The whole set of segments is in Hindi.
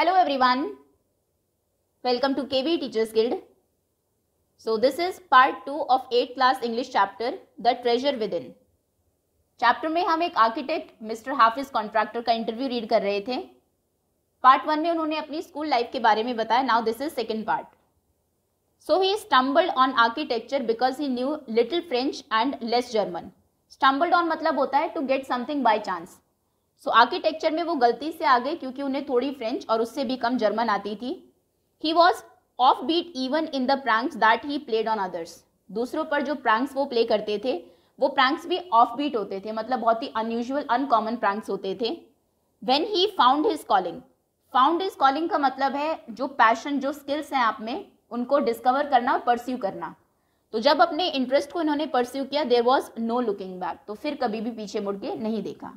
hello everyone welcome to KV teachers guild so this is part two of eight class English chapter the treasure within chapter में हम एक आर्किटेक्ट मिस्टर हाफिज कॉन्ट्रैक्टर का इंटरव्यू रीड कर रहे थे पार्ट वन में उन्होंने अपनी स्कूल लाइफ के बारे में बताया now this is second part so he stumbled on architecture because he knew little French and less German stumbled on मतलब होता है to get something by chance so architecture में वो गलती से आ गए क्योंकि उन्हें थोड़ी फ्रेंच और उससे भी कम जर्मन आती थी he was off beat even in the pranks that he played on others दूसरों पर जो प्रांक्स वो प्ले करते थे वो प्रैंक्स भी ऑफ बीट होते थे मतलब बहुत ही अनयूजल अनकॉमन प्रांक्स होते थे when he found his calling found his calling का मतलब है जो पैशन जो स्किल्स हैं आप में उनको डिस्कवर करना और परस्यू करना तो जब अपने इंटरेस्ट को इन्होंने परस्यू किया there was no looking back तो फिर कभी भी पीछे मुड़ के नहीं देखा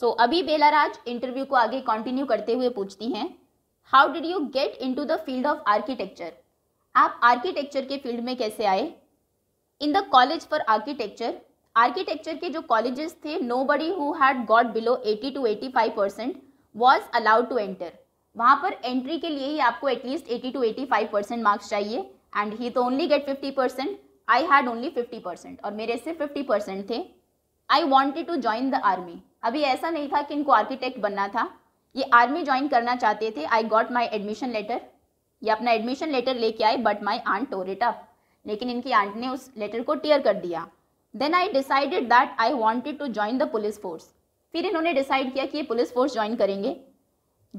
सो so, अभी बेलाराज इंटरव्यू को आगे कंटिन्यू करते हुए पूछती हैं how did you get into the field of architecture आप आर्किटेक्चर के फील्ड में कैसे आए in the college for architecture architecture के जो कॉलेजेस थे nobody who had got below 80 to 85 percent was allowed to enter वहाँ पर एंट्री के लिए ही आपको एटलीस्ट 80 टू 85 परसेंट मार्क्स चाहिए एंड ही तो only get 50 percent I had only 50 percent और मेरे से 50 परसेंट थे I wanted to join the army अभी ऐसा नहीं था कि इनको आर्किटेक्ट बनना था ये आर्मी ज्वाइन करना चाहते थे I got my admission letter ये अपना एडमिशन लेटर लेके आए but my aunt tore it up लेकिन इनकी आंट ने उस लेटर को टियर कर दिया then I decided that I wanted to join the police force फिर इन्होंने डिसाइड किया कि ये पुलिस फोर्स ज्वाइन करेंगे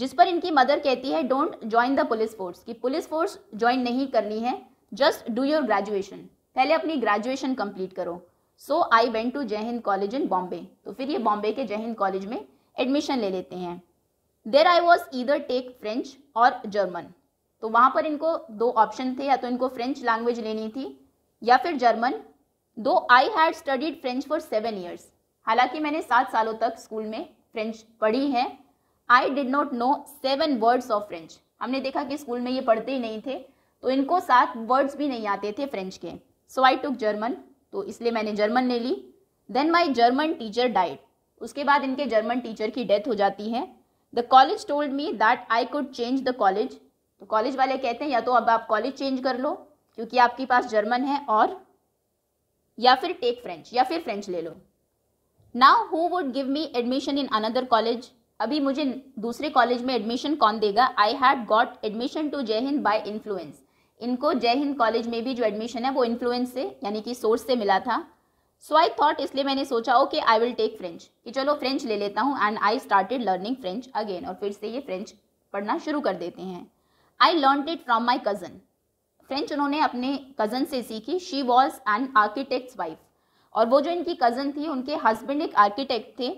जिस पर इनकी मदर कहती है don't join the police force कि पुलिस फोर्स ज्वाइन नहीं करनी है जस्ट डू योर ग्रेजुएशन पहले अपनी ग्रेजुएशन कंप्लीट करो सो I went to Jai Hind college in Bombay तो फिर ये बॉम्बे के जय हिंद कॉलेज में एडमिशन ले लेते हैं there I was either take French or German तो वहाँ पर इनको दो ऑप्शन थे या तो इनको फ्रेंच लैंग्वेज लेनी थी या फिर German though I had studied French for seven years हालांकि मैंने सात सालों तक स्कूल में फ्रेंच पढ़ी है I did not know seven words of French हमने देखा कि स्कूल में ये पढ़ते ही नहीं थे तो इनको सात वर्ड्स भी नहीं आते थे फ्रेंच के सो आई टुक जर्मन तो इसलिए मैंने जर्मन ले ली then my German teacher died उसके बाद इनके जर्मन टीचर की डेथ हो जाती है the college told me that I could change the college तो कॉलेज वाले कहते हैं या तो अब आप कॉलेज चेंज कर लो क्योंकि आपके पास जर्मन है और या फिर टेक फ्रेंच या फिर फ्रेंच ले लो now who would give me admission in another college अभी मुझे दूसरे कॉलेज में एडमिशन कौन देगा I had got admission to Jai Hind bye influence इनको जय हिंद कॉलेज में भी जो एडमिशन है वो इन्फ्लुएंस से यानी कि सोर्स से मिला था सो आई थॉट इसलिए मैंने सोचा okay I will take French कि चलो फ्रेंच ले लेता हूँ and I started learning French again और फिर से ये फ्रेंच पढ़ना शुरू कर देते हैं I learn it from my cousin French उन्होंने अपने कज़न से सीखी she was an architect's wife और वो जो इनकी कज़न थी उनके हस्बैंड एक आर्किटेक्ट थे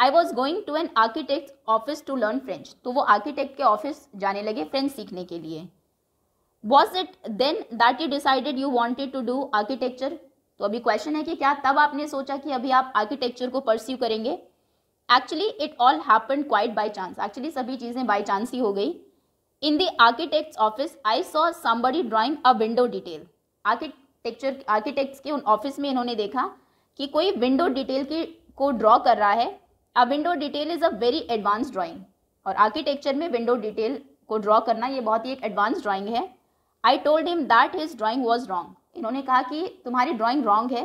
I was going to an architect office to learn French तो वो आर्किटेक्ट के ऑफिस जाने लगे फ्रेंच सीखने के लिए was it then that you decided you wanted to do architecture तो अभी क्वेश्चन है कि क्या तब आपने सोचा कि अभी आप आर्किटेक्चर को परस्यू करेंगे actually it all happen quite by chance actually सभी चीज़ें बाई चांस ही हो गई in the architect office I saw somebody drawing a window detail architecture architect के उन ऑफिस में इन्होंने देखा कि कोई विंडो डिटेल की को ड्रॉ कर रहा है a window detail is a very advance drawing और आर्किटेक्चर में विंडो डिटेल को ड्रॉ करना ये बहुत ही एक एडवांस ड्राॅइंग है I told him that his drawing was wrong इन्होंने कहा कि तुम्हारी ड्रॉइंग रॉन्ग है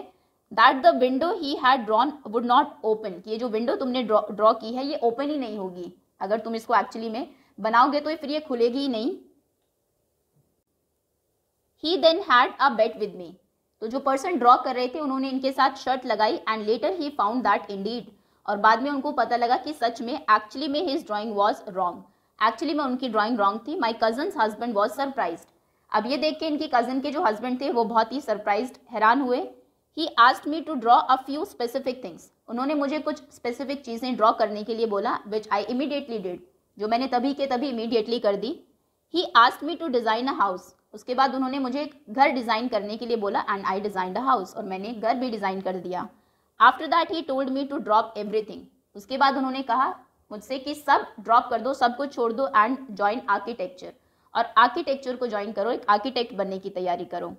that the window he had drawn would not open कि ये जो विंडो तुमने ड्रॉ की है ये ओपन ही नहीं होगी अगर तुम इसको एक्चुअली में बनाओगे तो फिर ये खुलेगी ही नहीं he then had a bet with me तो जो पर्सन ड्रॉ कर रहे थे उन्होंने इनके साथ शर्ट लगाई and later he found that indeed और बाद में उनको पता लगा कि सच में एक्चुअली में his drawing was wrong actually में उनकी ड्रॉइंग रॉन्ग थी my cousin husband was surprised अब ये देख के इनकी कजिन के जो हस्बैंड थे वो बहुत ही सरप्राइज हैरान हुए he asked me to draw a few specific things उन्होंने मुझे कुछ स्पेसिफिक चीज़ें ड्रॉ करने के लिए बोला विच आई इमीडिएटली डिड जो मैंने तभी के तभी इमीडिएटली कर दी he asked me to design a house उसके बाद उन्होंने मुझे एक घर डिज़ाइन करने के लिए बोला and I design the house और मैंने घर भी डिज़ाइन कर दिया after that he told me to drop everything उसके बाद उन्होंने कहा मुझसे कि सब ड्रॉप कर दो सब कुछ छोड़ दो एंड ज्वाइन आर्किटेक्चर और आर्किटेक्चर को ज्वाइन करो एक आर्किटेक्ट बनने की तैयारी करो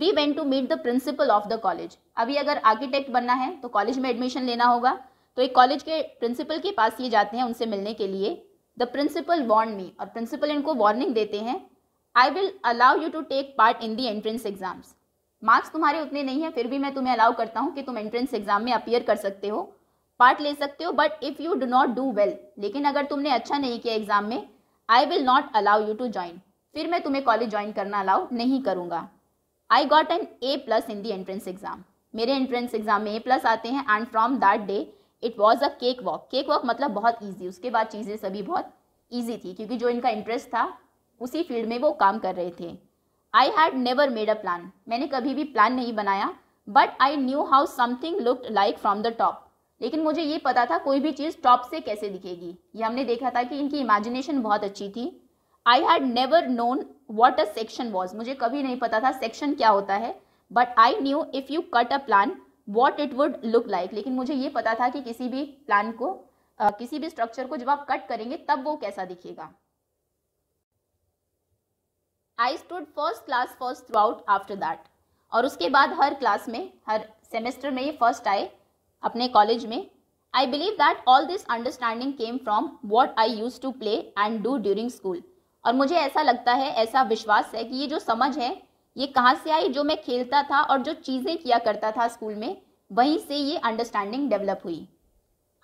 we went to meet the principal of the college अभी अगर आर्किटेक्ट बनना है तो कॉलेज में एडमिशन लेना होगा तो एक कॉलेज के प्रिंसिपल के पास ये जाते हैं उनसे मिलने के लिए द प्रिंसिपल वॉर्न मी और प्रिंसिपल इनको वार्निंग देते हैं I will allow you to take part in the entrance exams marks तुम्हारे उतने नहीं है फिर भी मैं तुम्हें अलाउ करता हूँ कि तुम एंट्रेंस एग्जाम में अपियर कर सकते हो पार्ट ले सकते हो but if you do not do well लेकिन अगर तुमने अच्छा नहीं किया एग्जाम में I will not allow you to join फिर मैं तुम्हें कॉलेज ज्वाइन करना अलाउ नहीं करूंगा I got an A plus in the entrance exam मेरे एंट्रेंस एग्जाम में ए प्लस आते हैं and from that day it was a cakewalk cakewalk मतलब बहुत ईजी उसके बाद चीज़ें सभी बहुत ईजी थी क्योंकि जो इनका इंटरेस्ट था उसी फील्ड में वो काम कर रहे थे I had never made a plan मैंने कभी भी प्लान नहीं बनाया but I knew how something looked like from the top लेकिन मुझे ये पता था कोई भी चीज़ टॉप से कैसे दिखेगी ये हमने देखा था कि इनकी इमेजिनेशन बहुत अच्छी थी I had never known what a section was मुझे कभी नहीं पता था सेक्शन क्या होता है but I knew if you cut a plan what it would look like लेकिन मुझे ये पता था कि किसी भी प्लान को आ, किसी भी स्ट्रक्चर को जब आप कट करेंगे तब वो कैसा दिखेगा I stood first class first throughout after that और उसके बाद हर क्लास में हर सेमेस्टर में ये फर्स्ट आए अपने कॉलेज में I believe that all this understanding came from what I used to play and do during school और मुझे ऐसा लगता है ऐसा विश्वास है कि ये जो समझ है ये कहाँ से आई जो मैं खेलता था और जो चीज़ें किया करता था स्कूल में वहीं से ये अंडरस्टैंडिंग डेवलप हुई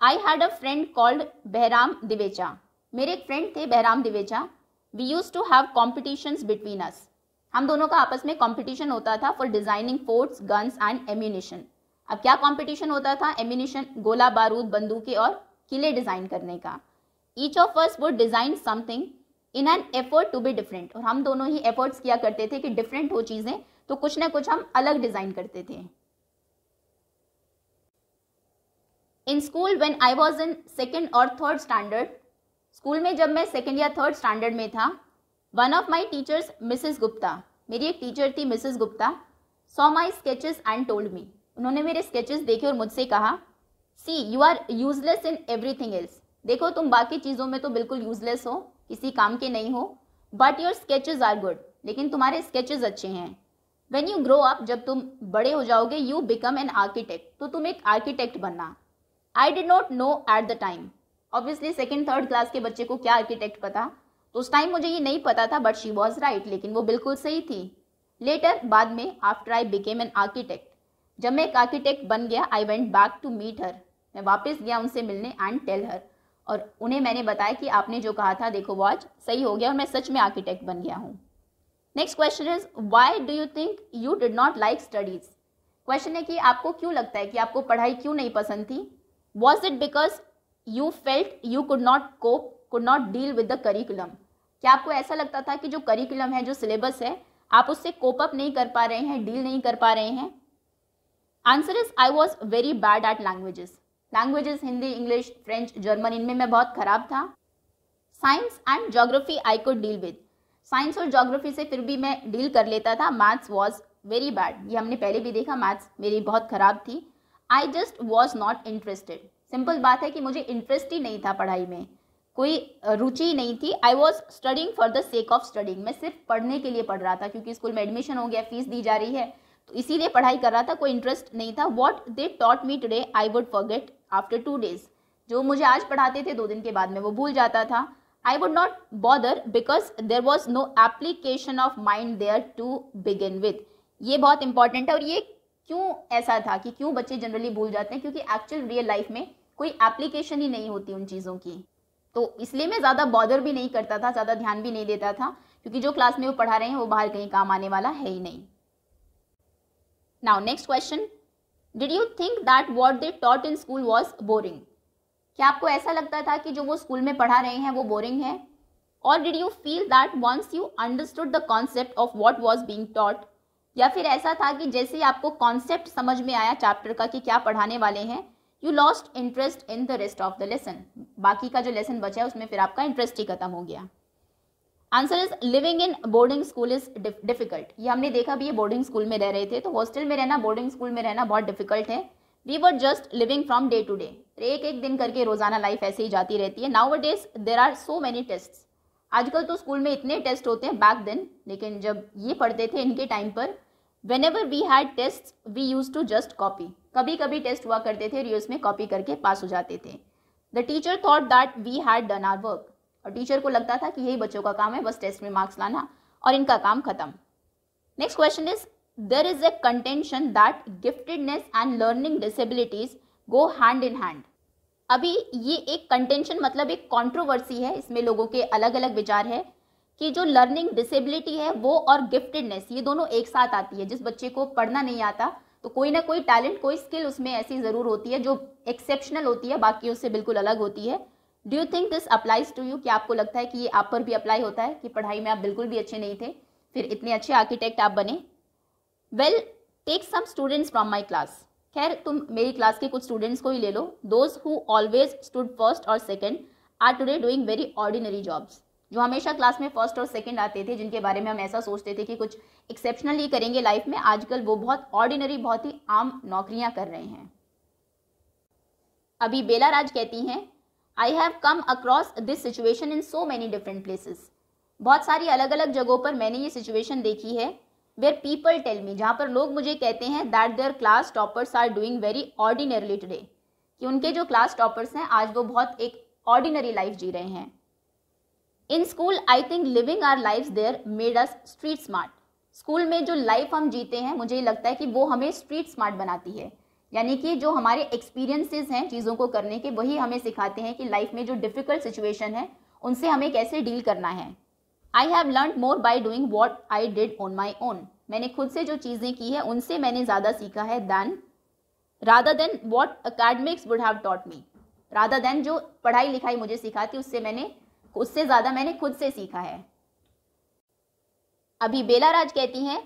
I had a friend called Bahram Divecha मेरे एक फ्रेंड थे Bahram Divecha we used to have competitions between us हम दोनों का आपस में कॉम्पिटिशन होता था for designing forts guns and ammunition अब क्या कंपटीशन होता था एम्यूनिशन गोला बारूद बंदूकें और किले डिजाइन करने का each of us would design something in an effort to be different और हम दोनों ही एफर्ट्स किया करते थे कि डिफरेंट हो चीजें तो कुछ ना कुछ हम अलग डिजाइन करते थे in school when I was in second और थर्ड स्टैंडर्ड स्कूल में जब मैं सेकेंड या थर्ड स्टैंडर्ड में था one of my teachers Mrs Gupta मेरी एक टीचर थी Mrs Gupta saw my sketches and told me उन्होंने मेरे स्केचेस देखे और मुझसे कहा see you are useless in everything else देखो तुम बाकी चीज़ों में तो बिल्कुल यूजलेस हो किसी काम के नहीं हो but your sketches are good लेकिन तुम्हारे स्केचेज अच्छे हैं वेन यू ग्रो अप जब तुम बड़े हो जाओगे यू बिकम एन आर्किटेक्ट तो तुम एक आर्किटेक्ट बनना I did not know at the time obviously second third class के बच्चे को क्या आर्किटेक्ट पता तो उस टाइम मुझे ये नहीं पता था बट शी वॉज राइट लेकिन वो बिल्कुल सही थी लेटर बाद में after I became an architect जब मैं एक आर्किटेक्ट बन गया I went back to meet her मैं वापस गया उनसे मिलने एंड टेल हर और उन्हें मैंने बताया कि आपने जो कहा था देखो वॉच सही हो गया और मैं सच में आर्किटेक्ट बन गया हूँ next question is why do you think you did not like studies question है कि आपको क्यों लगता है कि आपको पढ़ाई क्यों नहीं पसंद थी was it because you felt you could not cope could not deal with the curriculum क्या आपको ऐसा लगता था कि जो करिकुलम है जो सिलेबस है आप उससे कोप अप नहीं कर पा रहे हैं डील नहीं कर पा रहे हैं answer is I was very bad at languages languages Hindi English French German इनमें मैं बहुत खराब था science and geography I could deal with science और जोग्राफी से फिर भी मैं डील कर लेता था मैथ्स वॉज वेरी बैड ये हमने पहले भी देखा मैथ्स मेरी बहुत खराब थी I just was not interested simple बात है कि मुझे इंटरेस्ट ही नहीं था पढ़ाई में कोई रुचि नहीं थी I was studying for the sake of studying मैं सिर्फ पढ़ने के लिए पढ़ रहा था क्योंकि स्कूल में एडमिशन हो गया फीस दी जा रही है तो इसीलिए पढ़ाई कर रहा था कोई इंटरेस्ट नहीं था what they taught me today I would forget after two days जो मुझे आज पढ़ाते थे दो दिन के बाद में वो भूल जाता था I would not bother because there was no application of mind there to begin with ये बहुत इंपॉर्टेंट है और ये क्यों ऐसा था कि क्यों बच्चे जनरली भूल जाते हैं क्योंकि एक्चुअल रियल लाइफ में कोई एप्लीकेशन ही नहीं होती उन चीज़ों की तो इसलिए मैं ज़्यादा बॉदर भी नहीं करता था ज़्यादा ध्यान भी नहीं देता था क्योंकि जो क्लास में वो पढ़ा रहे हैं वो बाहर कहीं काम आने वाला है ही नहीं now next question did you think that what they taught in school was boring क्या आपको ऐसा लगता था कि जो वो स्कूल में पढ़ा रहे हैं वो बोरिंग है और did you feel that once you understood the concept of what was being taught या फिर ऐसा था कि जैसे ही आपको कॉन्सेप्ट समझ में आया चैप्टर का कि क्या पढ़ाने वाले हैं you lost interest in the rest of the lesson बाकी का जो लेसन बचा है उसमें फिर आपका इंटरेस्ट ही खत्म हो गया answer is living in boarding school is difficult ये हमने देखा भी ये बोर्डिंग स्कूल में रह रहे थे तो हॉस्टल में रहना बोर्डिंग स्कूल में रहना बहुत डिफिकल्ट है we were just living from day to day एक एक दिन करके रोजाना लाइफ ऐसे ही जाती रहती है nowadays there are so many test आजकल तो स्कूल में इतने टेस्ट होते हैं बैक देन लेकिन जब ये पढ़ते थे इनके टाइम पर whenever we had test we used to just copy कभी कभी टेस्ट हुआ करते थे और ये उसमें कॉपी करके पास हो जाते थे the teacher thought that we had done our work और टीचर को लगता था कि यही बच्चों का काम है बस टेस्ट में मार्क्स लाना और इनका काम खत्म next question is there is a contention that giftedness and learning disabilities go hand in hand अभी ये एक कंटेंशन मतलब एक कॉन्ट्रोवर्सी है इसमें लोगों के अलग अलग विचार है कि जो लर्निंग डिसेबिलिटी है वो और गिफ्टेडनेस ये दोनों एक साथ आती है जिस बच्चे को पढ़ना नहीं आता तो कोई ना कोई टैलेंट कोई स्किल उसमें ऐसी ज़रूर होती है जो एक्सेप्शनल होती है बाकी उससे बिल्कुल अलग होती है do you think this applies to you क्या आपको लगता है कि ये आप पर भी अप्लाई होता है कि पढ़ाई में आप बिल्कुल भी अच्छे नहीं थे फिर इतने अच्छे आर्किटेक्ट आप बने well take some students from my class खैर तुम मेरी क्लास के कुछ स्टूडेंट्स को ही ले लो those who always stood first और second are today doing very ordinary jobs जो हमेशा क्लास में फर्स्ट और सेकेंड आते थे जिनके बारे में हम ऐसा सोचते थे कि कुछ एक्सेप्शनल ही करेंगे लाइफ में आजकल वो बहुत ऑर्डिनरी बहुत ही आम नौकरियां कर रहे हैं अभी बेला राज कहती हैं I have come across this situation in so many different places बहुत सारी अलग अलग जगहों पर मैंने ये सिचुएशन देखी है वेयर पीपल टेल मी जहाँ पर लोग मुझे कहते हैं that their class toppers are doing very ordinarily today कि उनके जो क्लास टॉपर्स हैं आज वो बहुत एक ऑर्डिनरी लाइफ जी रहे हैं in school I think living our life there made us street smart school में जो लाइफ हम जीते हैं मुझे लगता है कि वो हमें स्ट्रीट स्मार्ट बनाती है यानी कि जो हमारे एक्सपीरियंसेस हैं चीज़ों को करने के वही हमें सिखाते हैं कि लाइफ में जो डिफ़िकल्ट सिचुएशन है उनसे हमें कैसे डील करना है I have learn more by doing what I did on my own मैंने खुद से जो चीज़ें की है उनसे मैंने ज़्यादा सीखा है than rather than what academics would have taught me rather than जो पढ़ाई लिखाई मुझे सिखाती उससे मैंने उससे ज़्यादा मैंने खुद से सीखा है अभी बेला राज कहती हैं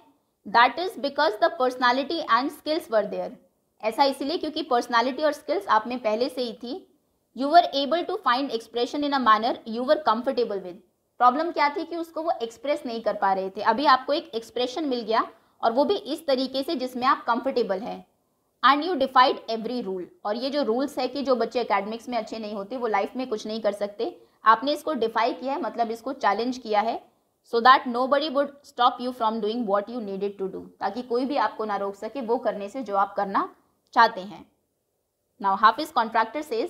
that is because the personality and skills were there ऐसा इसलिए क्योंकि पर्सनालिटी और स्किल्स आप में पहले से ही थी you were able to find expression in a manner you were comfortable with problem क्या थी कि उसको वो एक्सप्रेस नहीं कर पा रहे थे अभी आपको एक एक्सप्रेशन मिल गया और वो भी इस तरीके से जिसमें आप कंफर्टेबल हैं and you defied every rule और ये जो रूल्स है कि जो बच्चे अकेडमिक्स में अच्छे नहीं होते वो लाइफ में कुछ नहीं कर सकते आपने इसको डिफाई किया है मतलब इसको चैलेंज किया है so that nobody would stop you from doing what you needed to do ताकि कोई भी आपको ना रोक सके वो करने से जो आप करना चाहते हैं now Hafiz Contractor says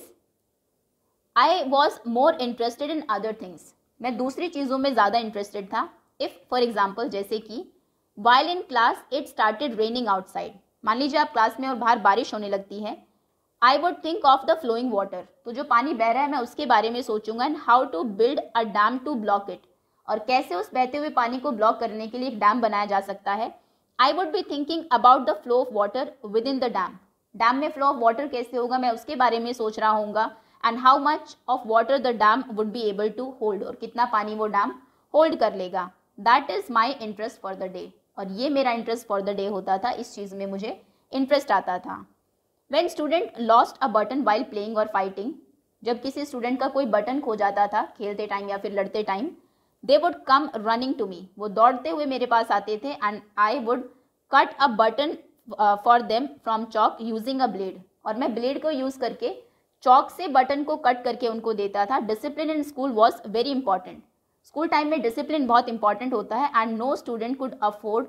I was more interested in other things मैं दूसरी चीज़ों में ज़्यादा इंटरेस्टेड था इफ़ फॉर एग्जाम्पल जैसे कि while in class it started raining outside मान लीजिए आप क्लास में और बाहर बारिश होने लगती है I would think of the flowing water तो जो पानी बह रहा है मैं उसके बारे में सोचूंगा and how to build a dam to block it और कैसे उस बहते हुए पानी को ब्लॉक करने के लिए एक डैम बनाया जा सकता है I would be thinking about the flow of water within the dam dam में फ्लो ऑफ वाटर कैसे होगा मैं उसके बारे में सोच रहा हूँ and how much of water the dam would be able to hold और कितना पानी वो डैम होल्ड कर लेगा that is my interest for the day और ये मेरा इंटरेस्ट फॉर द डे होता था इस चीज़ में मुझे इंटरेस्ट आता था when student lost a button while playing और फाइटिंग जब किसी स्टूडेंट का कोई बटन खो जाता था खेलते टाइम या फिर लड़ते time they would come running to me वो दौड़ते हुए मेरे पास आते थे and I would cut a button for them from chalk using a blade और मैं ब्लेड को यूज करके चौक से बटन को कट करके उनको देता था discipline in school was very important school time में डिसिप्लिन बहुत इंपॉर्टेंट होता है and no student could afford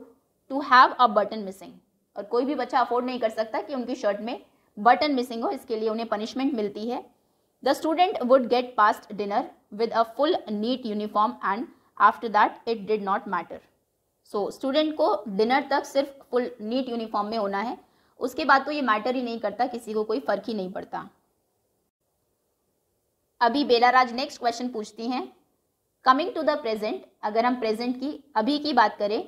to have a button missing और कोई भी बच्चा अफोर्ड नहीं कर सकता कि उनकी शर्ट में बटन मिसिंग हो इसके लिए उन्हें पनिशमेंट मिलती है the student would get past dinner with a full neat uniform and after that it did not matter so so, student को डिनर तक सिर्फ फुल नीट यूनिफॉर्म में होना है उसके बाद तो ये मैटर ही नहीं करता किसी को कोई फर्क ही नहीं पड़ता अभी बेलाराज नेक्स्ट क्वेश्चन पूछती हैं कमिंग टू द प्रेजेंट अगर हम प्रेजेंट की अभी की बात करें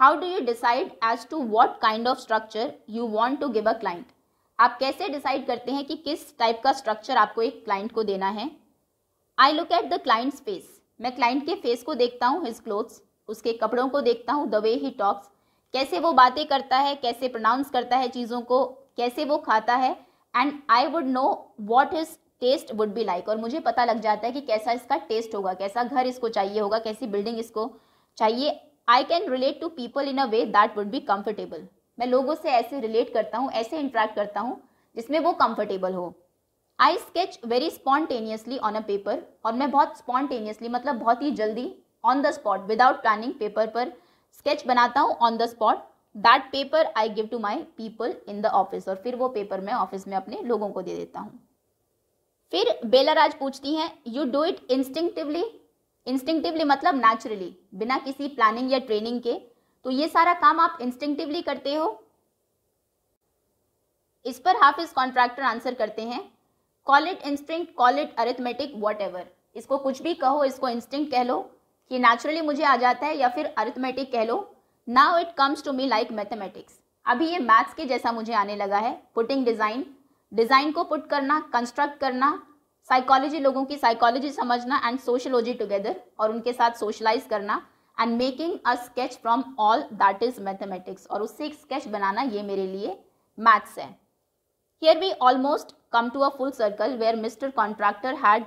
how do you decide as to what kind of structure you want to give a client आप कैसे डिसाइड करते हैं कि किस टाइप का स्ट्रक्चर आपको एक क्लाइंट को देना है I look at the client face मैं क्लाइंट के फेस को देखता हूँ हिज क्लोथ्स उसके कपड़ों को देखता हूँ द वे ही टॉक्स कैसे वो बातें करता है कैसे प्रोनाउंस करता है चीज़ों को कैसे वो खाता है and I would know what his taste would be like और मुझे पता लग जाता है कि कैसा इसका टेस्ट होगा कैसा घर इसको चाहिए होगा कैसी बिल्डिंग इसको चाहिए I can relate to people in a way that would be comfortable मैं लोगों से ऐसे रिलेट करता हूँ ऐसे इंट्रैक्ट करता हूँ जिसमें वो कम्फर्टेबल हो I sketch very spontaneously on a paper और मैं बहुत स्पॉन्टेनियसली मतलब बहुत ही जल्दी on the spot without planning paper पर स्केच बनाता हूँ on the spot that paper I give to my people in the office और फिर वो पेपर मैं ऑफिस में अपने लोगों को दे देता हूँ फिर बेला राज पूछती हैं you do it instinctively instinctively मतलब नेचुरली बिना किसी प्लानिंग या ट्रेनिंग के तो ये सारा काम आप इंस्टिंक्टिवली करते हो इस पर हाफिज कॉन्ट्रैक्टर आंसर करते हैं call it instinct call it arithmetic what इसको कुछ भी कहो इसको इंस्टिंक्ट कह लो ये नेचुरली मुझे आ जाता है या फिर अरिथमेटिक कह लो now it comes to me like mathematics अभी ये मैथ्स के जैसा मुझे आने लगा है पुटिंग डिज़ाइन डिज़ाइन को पुट करना कंस्ट्रक्ट करना साइकोलॉजी लोगों की साइकोलॉजी समझना एंड सोशलॉजी टुगेदर और उनके साथ सोशलाइज करना and making a sketch from all that is mathematics और उससे एक स्केच बनाना ये मेरे लिए मैथ्स है here we almost come to a full circle where mister Contractor had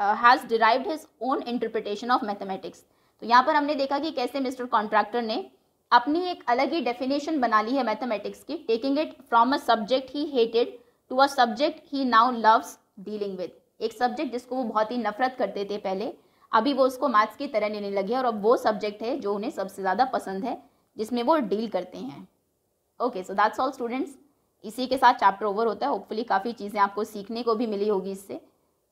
has derive his own interpretation of mathematics तो यहाँ पर हमने देखा कि कैसे मिस्टर कॉन्ट्रैक्टर ने अपनी एक अलग ही डेफिनेशन बना ली है मैथमेटिक्स की taking it from a subject he hated to a subject he now loves dealing with एक सब्जेक्ट जिसको वो बहुत ही नफरत करते थे पहले अभी वो उसको मैथ्स की तरह लेने लगे और अब वो सब्जेक्ट है जो उन्हें सबसे ज़्यादा पसंद है जिसमें वो डील करते हैं okay so that's all students इसी के साथ चैप्टर ओवर होता है होपफुली काफ़ी चीज़ें आपको सीखने को भी मिली होगी इससे